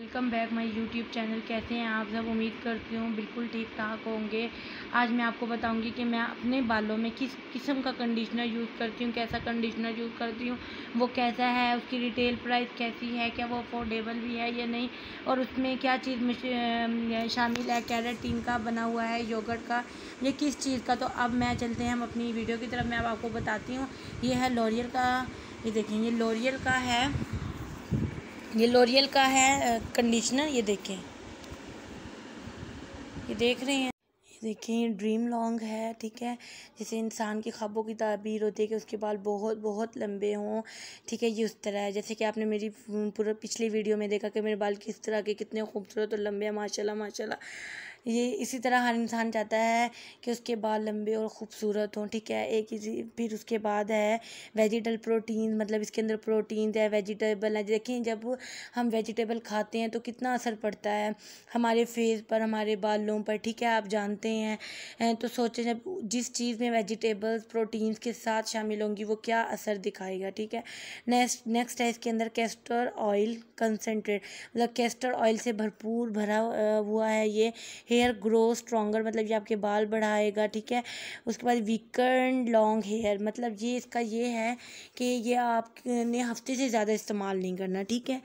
welcome back my YouTube channel कैसे हैं आप सब उम्मीद करती हूँ बिल्कुल ठीक ठाक होंगे आज मैं आपको बताऊँगी कि मैं अपने बालों में किस किस्म का कंडीशनर यूज़ करती हूँ कैसा कंडीशनर यूज़ करती हूँ वो कैसा है उसकी रिटेल प्राइस कैसी है क्या वो अफोर्डेबल भी है या नहीं और उसमें क्या चीज़ में शामिल है कैरेटीन का बना हुआ है योगट का ये किस चीज़ का तो अब मैं चलते हैं हम अपनी वीडियो की तरफ मैं अब आपको बताती हूँ ये है लॉरियल का ये देखें ये लॉरियल का है ये लोरियल का है कंडीशनर ये देखें ये देख रहे हैं ये देखें ड्रीम लॉन्ग है ठीक है जैसे इंसान की ख्वाबों की ताबीर होती है कि उसके बाल बहुत बहुत लंबे हों ठीक है ये उस तरह है जैसे कि आपने मेरी पूरा पिछली वीडियो में देखा कि मेरे बाल किस तरह के कितने खूबसूरत और लंबे हैं माशाल्लाह माशाल्लाह ये इसी तरह हर इंसान चाहता है कि उसके बाल लंबे और ख़ूबसूरत हों ठीक है एक इसी फिर उसके बाद है वेजिटल प्रोटीन मतलब इसके अंदर प्रोटीन है वेजिटेबल है देखें जब हम वेजिटेबल खाते हैं तो कितना असर पड़ता है हमारे फेस पर हमारे बालों पर ठीक है आप जानते हैं तो सोचें जब जिस चीज़ में वेजिटेबल्स प्रोटीन्स के साथ शामिल होंगी वो क्या असर दिखाएगा ठीक है नेक्स्ट नेक्स्ट है इसके अंदर कैस्टर ऑयल कंसनट्रेट मतलब कैस्टर ऑयल से भरपूर भरा हुआ है ये हेयर ग्रो स्ट्रॉगर मतलब ये आपके बाल बढ़ाएगा ठीक है उसके बाद वीकेंड लॉन्ग हेयर मतलब ये इसका ये है कि ये आपने हफ्ते से ज़्यादा इस्तेमाल नहीं करना ठीक है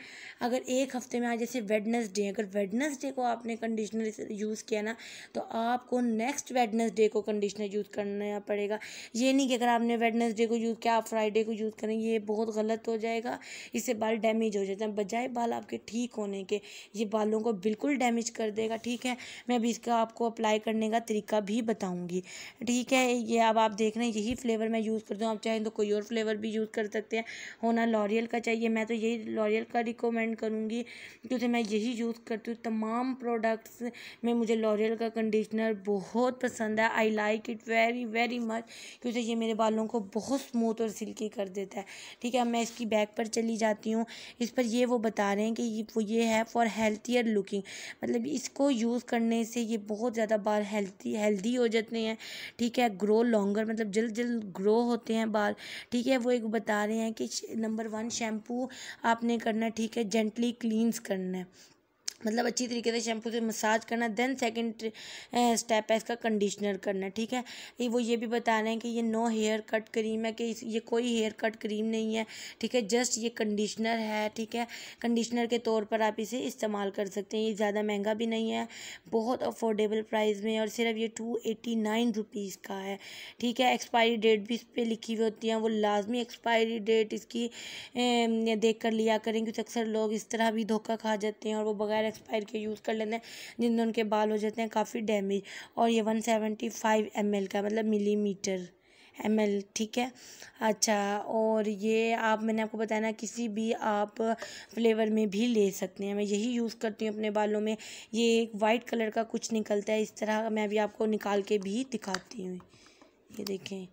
अगर एक हफ्ते में आज जैसे वेडनेसडे अगर वेडनेसडे को आपने कंडीशनर यूज़ किया ना तो आपको नेक्स्ट डे को कंडीशनर यूज़ करना पड़ेगा ये नहीं कि अगर आपने डे को यूज़ किया आप फ्राइडे को यूज़ करें ये बहुत गलत हो जाएगा इससे बाल डैमेज हो जाते हैं बजाय बाल आपके ठीक होने के ये बालों को बिल्कुल डैमेज कर देगा ठीक है मैं अभी इसका आपको अप्लाई करने का तरीका भी बताऊँगी ठीक है ये अब आप देख रहे हैं यही फ्लेवर मैं यूज़ करती हूँ आप चाहें तो कोई और फ्लेवर भी यूज़ कर सकते हैं होना लॉरियल का चाहिए मैं तो यही लॉरियल का रिकमेंड करूँगी क्योंकि मैं यही यूज़ करती हूँ तमाम प्रोडक्ट्स में मुझे लॉरियल का कंडीशनर बहुत पसंद है I like it very very much क्योंकि ये मेरे बालों को बहुत स्मूथ और सिल्की कर देता है ठीक है मैं इसकी बैक पर चली जाती हूँ इस पर ये वो बता रहे हैं कि वो ये है फॉर हेल्थियर लुकिंग मतलब इसको यूज़ करने से ये बहुत ज़्यादा बाल हेल्थी हेल्दी हो जाते हैं ठीक है ग्रो लॉन्गर मतलब जल्द जल्द ग्रो होते हैं बाल ठीक है वो एक बता रहे हैं कि नंबर वन शैम्पू आपने करना ठीक है जेंटली क्लींस करना है मतलब अच्छी तरीके से शैम्पू से मसाज करना देन सेकंड स्टेप है इसका कंडीशनर करना ठीक है ये वो ये भी बता रहे हैं कि ये नो हेयर कट क्रीम है कि ये कोई हेयर कट क्रीम नहीं है ठीक है जस्ट ये कंडीशनर है ठीक है कंडीशनर के तौर पर आप इसे इस्तेमाल कर सकते हैं ये ज़्यादा महंगा भी नहीं है बहुत अफोर्डेबल प्राइस में और सिर्फ ये टू एटी नाइन रुपीज़ का है ठीक है एक्सपायरी डेट भी इस पर लिखी हुई होती है वो लाजमी एक्सपायरी डेट इसकी eh, देख कर लिया करें क्योंकि अक्सर लोग इस तरह भी धोखा खा जाते हैं और वो बगैर एक्सपायर के यूज़ कर लेते हैं जिनसे उनके बाल हो जाते हैं काफ़ी डैमेज और ये one seventy five M L का मतलब मिलीमीटर एम एल ठीक है अच्छा और ये आप मैंने आपको बताया ना किसी भी आप फ्लेवर में भी ले सकते हैं मैं यही यूज़ करती हूँ अपने बालों में ये एक वाइट कलर का कुछ निकलता है इस तरह मैं अभी आपको निकाल के भी दिखाती हूँ ये देखें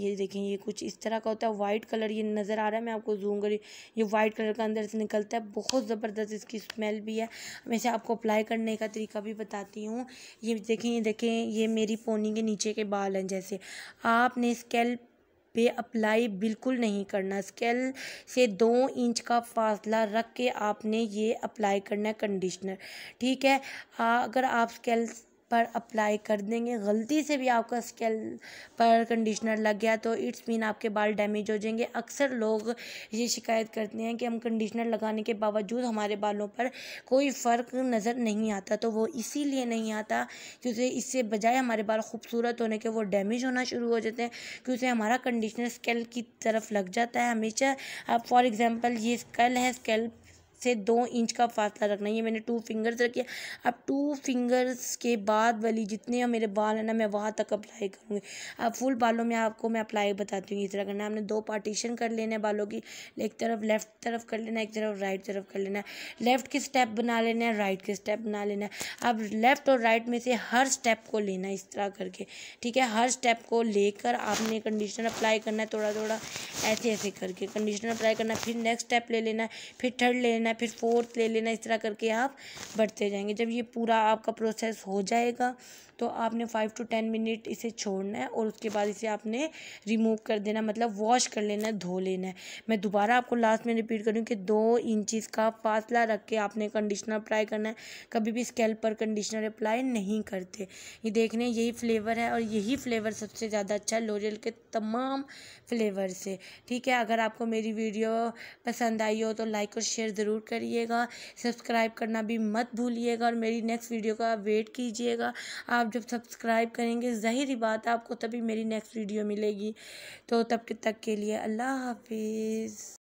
ये देखें ये कुछ इस तरह का होता है वाइट कलर ये नज़र आ रहा है मैं आपको जूम करी ये वाइट कलर का अंदर से निकलता है बहुत ज़बरदस्त इसकी स्मेल भी है मैं इसे आपको अप्लाई करने का तरीका भी बताती हूँ ये देखें ये देखें ये मेरी पोनी के नीचे के बाल हैं जैसे आपने स्केल पे अप्लाई बिल्कुल नहीं करना स्केल से दो इंच का फासला रख के आपने ये अप्लाई करना है कंडीशनर ठीक है आ, अगर आप स्केल पर अप्लाई कर देंगे गलती से भी आपका स्केल पर कंडीशनर लग गया तो इट्स मीन आपके बाल डैमेज हो जाएंगे अक्सर लोग ये शिकायत करते हैं कि हम कंडीशनर लगाने के बावजूद हमारे बालों पर कोई फ़र्क नज़र नहीं आता तो वो इसीलिए नहीं आता क्योंकि इससे बजाय हमारे बाल खूबसूरत होने के वो डैमेज होना शुरू हो जाते हैं क्योंकि हमारा कंडीशनर स्केल की तरफ लग जाता है हमेशा आप फॉर एग्ज़ाम्पल ये स्केल है स्केल से दो इंच का फासला रखना ये मैंने टू फिंगर्स रखे अब टू फिंगर्स के बाद वाली जितने मेरे बाल हैं ना मैं वहाँ तक अप्लाई करूँगी अब फुल बालों में आपको मैं अप्लाई बताती हूँ इस तरह करना हमने दो पार्टीशन कर लेना है बालों की एक तरफ लेफ़्ट तरफ कर लेना एक तरफ राइट तरफ कर लेना है लेफ़्ट के स्टेप बना लेना है राइट के स्टेप बना लेना है अब लेफ़्ट और राइट में से हर स्टेप को लेना इस तरह करके ठीक है हर स्टेप को लेकर आपने कंडीशनर अप्लाई करना है थोड़ा थोड़ा ऐसे ऐसे करके कंडीशनर अप्लाई करना फिर नेक्स्ट स्टेप ले लेना फिर थर्ड ले लेना है फिर फोर्थ ले लेना इस तरह करके आप बढ़ते जाएंगे जब ये पूरा आपका प्रोसेस हो जाएगा तो आपने फाइव टू टेन मिनट इसे छोड़ना है और उसके बाद इसे आपने रिमूव कर देना मतलब वॉश कर लेना है धो लेना है मैं दोबारा आपको लास्ट में रिपीट करूँ कि दो इंचिस का फासला रख के आपने कंडीशनर अप्लाई करना है कभी भी स्केल पर कंडीशनर अप्लाई नहीं करते ये देखने यही फ्लेवर है और यही फ्लेवर सबसे ज़्यादा अच्छा है लोरियल के तमाम फ्लेवर से ठीक है अगर आपको मेरी वीडियो पसंद आई हो तो लाइक और शेयर ज़रूर सपोर्ट करिएगा सब्सक्राइब करना भी मत भूलिएगा और मेरी नेक्स्ट वीडियो का वेट कीजिएगा आप जब सब्सक्राइब करेंगे ज़ाहिर ही बात है आपको तभी मेरी नेक्स्ट वीडियो मिलेगी तो तब तक के लिए अल्लाह हाफिज़